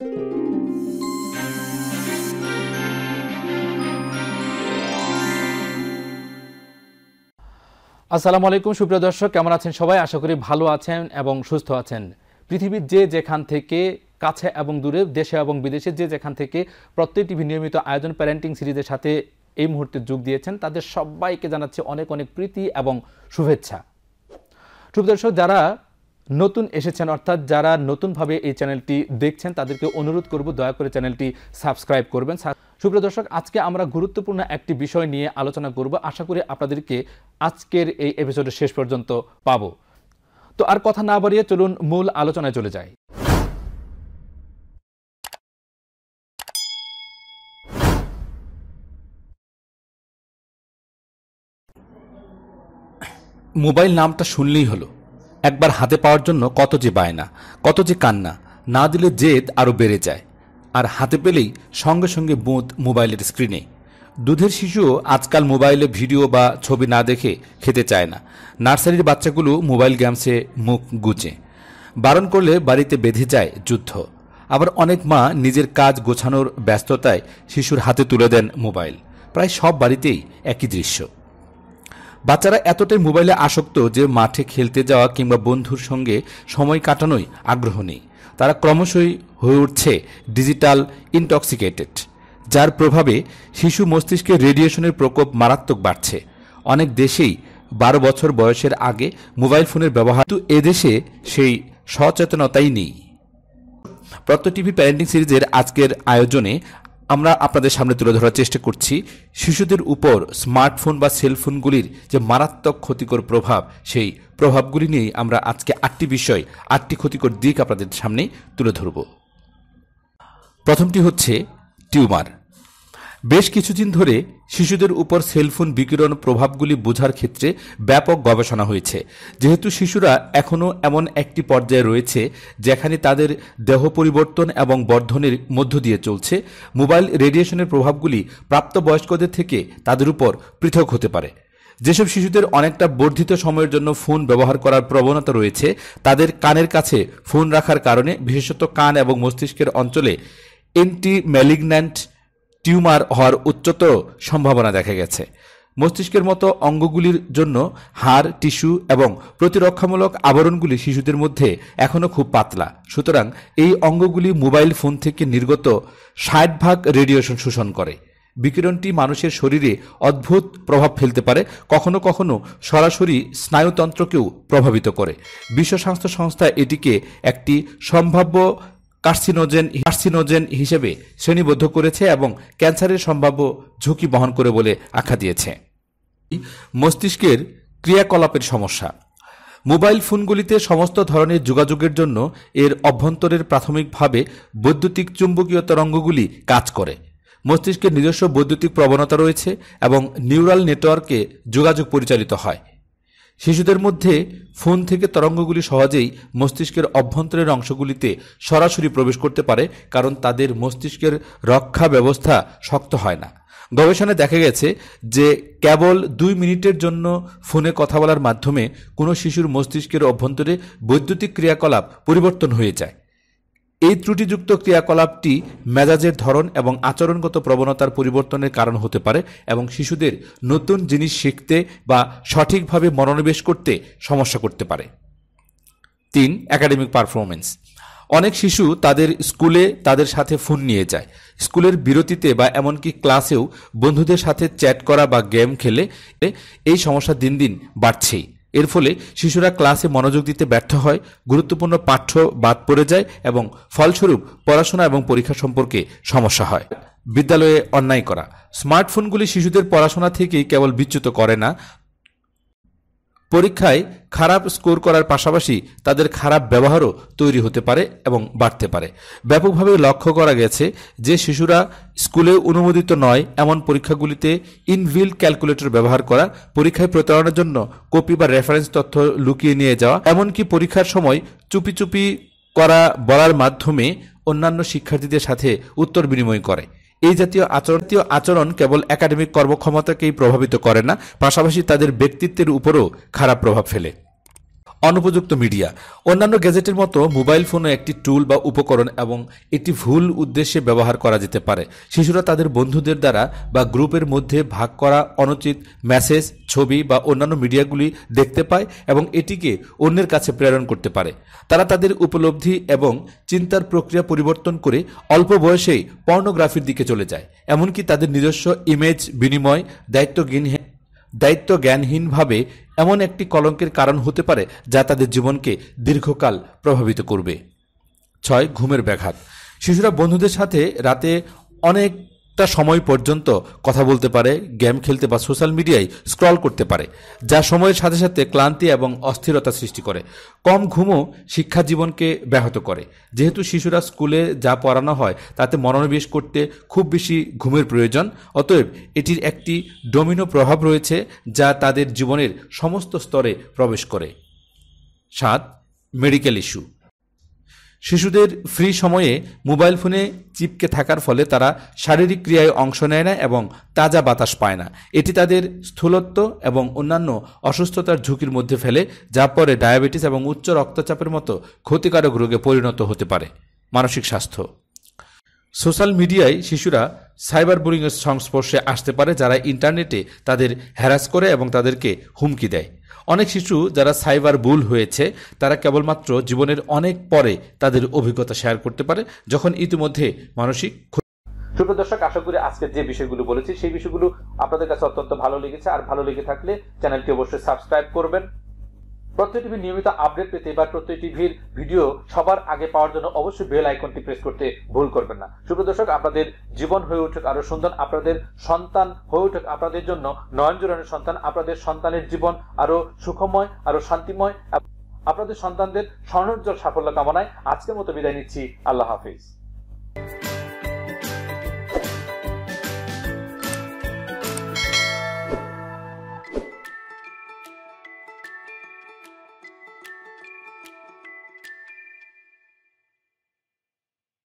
আসসালামু আলাইকুম সুপ্রিয় দর্শক কেমন আছেন সবাই আশা করি ভালো আছেন এবং সুস্থ আছেন পৃথিবীর যে যেখান থেকে কাছে এবং দূরে দেশে এবং বিদেশে যে যেখান থেকে প্রত্যেক টিভি নিয়মিত আয়োজন প্যারেন্টিং সিরিজের সাথে এই মুহূর্তে যোগ দিয়েছেন তাদের সবাইকে জানাচ্ছে অনেক অনেক প্রীতি এবং শুভেচ্ছা সুপ্রিয় দর্শক যারা নতুন এসেছেন অর্থাৎ যারা নতুনভাবে এই চ্যানেলটি দেখছেন তাদেরকে অনুরোধ করব দয়া করে চ্যানেলটি সাবস্ক্রাইব করবেন সুপ্রিয় দর্শক আজকে আমরা গুরুত্বপূর্ণ একটি বিষয় নিয়ে আলোচনা করব আশা করি আপনাদেরকে আজকের এই এপিসোডের শেষ পর্যন্ত পাব তো আর কথা না বাড়িয়ে চলুন মূল আলোচনায় চলে যাই মোবাইল নামটা শুনলেই হলো একবার হাতে পাওয়ার জন্য কত যে বায়না কত যে কান্না না দিলে জেদ আরও বেড়ে যায় আর হাতে পেলেই সঙ্গে সঙ্গে বুঁত মোবাইলের স্ক্রিনে দুধের শিশুও আজকাল মোবাইলে ভিডিও বা ছবি না দেখে খেতে চায় না নার্সারির বাচ্চাগুলো মোবাইল গেমসে মুখ গুঁজে বারণ করলে বাড়িতে বেঁধে যায় যুদ্ধ আবার অনেক মা নিজের কাজ গোছানোর ব্যস্ততায় শিশুর হাতে তুলে দেন মোবাইল প্রায় সব বাড়িতেই একই দৃশ্য বাচ্চারা এতটাই মোবাইলে আসক্ত যে মাঠে খেলতে যাওয়া কিংবা বন্ধুর সঙ্গে সময় কাটানোই আগ্রহ নেই তারা ক্রমশই হয়ে উঠছে ডিজিটাল ইনটক্সিকেটেড যার প্রভাবে শিশু মস্তিষ্কে রেডিয়েশনের প্রকোপ মারাত্মক বাড়ছে অনেক দেশেই বারো বছর বয়সের আগে মোবাইল ফোনের ব্যবহার কিন্তু এদেশে সেই সচেতনতাই নেই প্রত্য টিভি প্যারেন্টিং সিরিজের আজকের আয়োজনে আমরা আপনাদের সামনে তুলে ধরার চেষ্টা করছি শিশুদের উপর স্মার্টফোন বা সেলফোনগুলির যে মারাত্মক ক্ষতিকর প্রভাব সেই প্রভাবগুলি নিয়ে আমরা আজকে আটটি বিষয় আটটি ক্ষতিকর দিক আপনাদের সামনে তুলে ধরব প্রথমটি হচ্ছে টিউমার বেশ কিছুদিন ধরে শিশুদের উপর সেলফোন বিকিরণ প্রভাবগুলি বোঝার ক্ষেত্রে ব্যাপক গবেষণা হয়েছে যেহেতু শিশুরা এখনও এমন একটি পর্যায়ে রয়েছে যেখানে তাদের দেহ পরিবর্তন এবং বর্ধনের মধ্য দিয়ে চলছে মোবাইল রেডিয়েশনের প্রভাবগুলি প্রাপ্তবয়স্কদের থেকে তাদের উপর পৃথক হতে পারে যেসব শিশুদের অনেকটা বর্ধিত সময়ের জন্য ফোন ব্যবহার করার প্রবণতা রয়েছে তাদের কানের কাছে ফোন রাখার কারণে বিশেষত কান এবং মস্তিষ্কের অঞ্চলে এন্টি ম্যালিগন্যান্ট টিউমার হওয়ার উচ্চত সম্ভাবনা দেখা গেছে মস্তিষ্কের মতো অঙ্গগুলির জন্য হাড় টিস্যু এবং প্রতিরক্ষামূলক আবরণগুলি শিশুদের মধ্যে এখনও খুব পাতলা সুতরাং এই অঙ্গগুলি মোবাইল ফোন থেকে নির্গত ষাট ভাগ রেডিয়েশন শোষণ করে বিকিরণটি মানুষের শরীরে অদ্ভুত প্রভাব ফেলতে পারে কখনো কখনো সরাসরি স্নায়ুতন্ত্রকেও প্রভাবিত করে বিশ্ব স্বাস্থ্য সংস্থা এটিকে একটি সম্ভাব্য কার্সিনোজেন কার্সিনোজেন হিসেবে শ্রেণীবদ্ধ করেছে এবং ক্যান্সারের সম্ভাব্য ঝুঁকি বহন করে বলে আখ্যা দিয়েছে মস্তিষ্কের ক্রিয়াকলাপের সমস্যা মোবাইল ফোনগুলিতে সমস্ত ধরনের যোগাযোগের জন্য এর অভ্যন্তরের প্রাথমিকভাবে বৈদ্যুতিক চুম্বকীয় তরঙ্গগুলি কাজ করে মস্তিষ্কের নিজস্ব বৈদ্যুতিক প্রবণতা রয়েছে এবং নিউরাল নেটওয়ার্কে যোগাযোগ পরিচালিত হয় শিশুদের মধ্যে ফোন থেকে তরঙ্গগুলি সহজেই মস্তিষ্কের অভ্যন্তরের অংশগুলিতে সরাসরি প্রবেশ করতে পারে কারণ তাদের মস্তিষ্কের রক্ষা ব্যবস্থা শক্ত হয় না গবেষণায় দেখা গেছে যে কেবল দুই মিনিটের জন্য ফোনে কথা বলার মাধ্যমে কোনো শিশুর মস্তিষ্কের অভ্যন্তরে বৈদ্যুতিক ক্রিয়াকলাপ পরিবর্তন হয়ে যায় এই ত্রুটিযুক্ত ক্রিয়াকলাপটি মেজাজের ধরন এবং আচরণগত প্রবণতার পরিবর্তনের কারণ হতে পারে এবং শিশুদের নতুন জিনিস শিখতে বা সঠিকভাবে মনোনিবেশ করতে সমস্যা করতে পারে তিন একাডেমিক পারফরমেন্স অনেক শিশু তাদের স্কুলে তাদের সাথে ফোন নিয়ে যায় স্কুলের বিরতিতে বা এমনকি ক্লাসেও বন্ধুদের সাথে চ্যাট করা বা গেম খেলে এই সমস্যা দিন দিন বাড়ছেই এর ফলে শিশুরা ক্লাসে মনোযোগ দিতে ব্যর্থ হয় গুরুত্বপূর্ণ পাঠ্য বাদ পড়ে যায় এবং ফলস্বরূপ পড়াশোনা এবং পরীক্ষা সম্পর্কে সমস্যা হয় বিদ্যালয়ে অন্যায় করা স্মার্টফোনগুলি শিশুদের পড়াশোনা থেকেই কেবল বিচ্যুত করে না পরীক্ষায় খারাপ স্কোর করার পাশাপাশি তাদের খারাপ ব্যবহারও তৈরি হতে পারে এবং বাড়তে পারে ব্যাপকভাবে লক্ষ্য করা গেছে যে শিশুরা স্কুলে অনুমোদিত নয় এমন পরীক্ষাগুলিতে ইনভিল ক্যালকুলেটর ব্যবহার করা পরীক্ষায় প্রতারণার জন্য কপি বা রেফারেন্স তথ্য লুকিয়ে নিয়ে যাওয়া এমনকি পরীক্ষার সময় চুপি চুপি করা বলার মাধ্যমে অন্যান্য শিক্ষার্থীদের সাথে উত্তর বিনিময় করে এই জাতীয় আচরণীয় আচরণ কেবল একাডেমিক কর্মক্ষমতাকেই প্রভাবিত করে না পাশাপাশি তাদের ব্যক্তিত্বের উপরও খারাপ প্রভাব ফেলে অনুপযুক্ত মিডিয়া অন্যান্য গ্যাজেটের মতো মোবাইল ফোনও একটি টুল বা উপকরণ এবং এটি ভুল উদ্দেশ্যে ব্যবহার করা যেতে পারে শিশুরা তাদের বন্ধুদের দ্বারা বা গ্রুপের মধ্যে ভাগ করা অনুচিত মেসেজ ছবি বা অন্যান্য মিডিয়াগুলি দেখতে পায় এবং এটিকে অন্যের কাছে প্রেরণ করতে পারে তারা তাদের উপলব্ধি এবং চিন্তার প্রক্রিয়া পরিবর্তন করে অল্প বয়সেই পর্নোগ্রাফির দিকে চলে যায় এমনকি তাদের নিজস্ব ইমেজ বিনিময় দায়িত্বজ্ঞানহীন দায়িত্ব জ্ঞানহীনভাবে এমন একটি কলঙ্কের কারণ হতে পারে যা তাদের জীবনকে দীর্ঘকাল প্রভাবিত করবে ছয় ঘুমের ব্যাঘাত শিশুরা বন্ধুদের সাথে রাতে অনেক একটা সময় পর্যন্ত কথা বলতে পারে গেম খেলতে বা সোশ্যাল মিডিয়ায় স্ক্রল করতে পারে যা সময়ের সাথে সাথে ক্লান্তি এবং অস্থিরতা সৃষ্টি করে কম ঘুমও শিক্ষা জীবনকে ব্যাহত করে যেহেতু শিশুরা স্কুলে যা পড়ানো হয় তাতে মনোনিবেশ করতে খুব বেশি ঘুমের প্রয়োজন অতএব এটির একটি ডোমিনো প্রভাব রয়েছে যা তাদের জীবনের সমস্ত স্তরে প্রবেশ করে সাত মেডিকেল ইস্যু শিশুদের ফ্রি সময়ে মোবাইল ফোনে চিপকে থাকার ফলে তারা শারীরিক ক্রিয়ায় অংশ নেয় না এবং তাজা বাতাস পায় না এটি তাদের স্থূলত্ব এবং অন্যান্য অসুস্থতার ঝুঁকির মধ্যে ফেলে যা পরে ডায়াবেটিস এবং উচ্চ রক্তচাপের মতো ক্ষতিকারক রোগে পরিণত হতে পারে মানসিক স্বাস্থ্য সোশ্যাল মিডিয়ায় শিশুরা সাইবার বুলিংয়ের সংস্পর্শে আসতে পারে যারা ইন্টারনেটে তাদের হ্যারাস করে এবং তাদেরকে হুমকি দেয় অনেক শিশু যারা সাইবার বুল হয়েছে তারা কেবলমাত্র জীবনের অনেক পরে তাদের অভিজ্ঞতা শেয়ার করতে পারে যখন ইতিমধ্যে মানসিক সুপ্রিয় দর্শক আশা করি আজকে যে বিষয়গুলো বলেছি সেই বিষয়গুলো আপনাদের কাছে অত্যন্ত ভালো লেগেছে আর ভালো লেগে থাকলে চ্যানেলটি অবশ্যই সাবস্ক্রাইব করবেন প্রত্যয় টিভির নিয়মিত আপডেট পেতে বা প্রত্যয় টিভির ভিডিও সবার আগে পাওয়ার জন্য অবশ্যই বেল আইকনটি প্রেস করতে ভুল করবেন না দর্শক আপনাদের জীবন হয়ে উঠুক আরো সুন্দর আপনাদের সন্তান হয়ে উঠুক আপনাদের জন্য নয়নজোরানের সন্তান আপনাদের সন্তানের জীবন আরো সুখময় আরো শান্তিময় আপনাদের সন্তানদের স্বর্ণোজ্জ্বল সাফল্য কামনায় আজকের মতো বিদায় নিচ্ছি আল্লাহ হাফিজ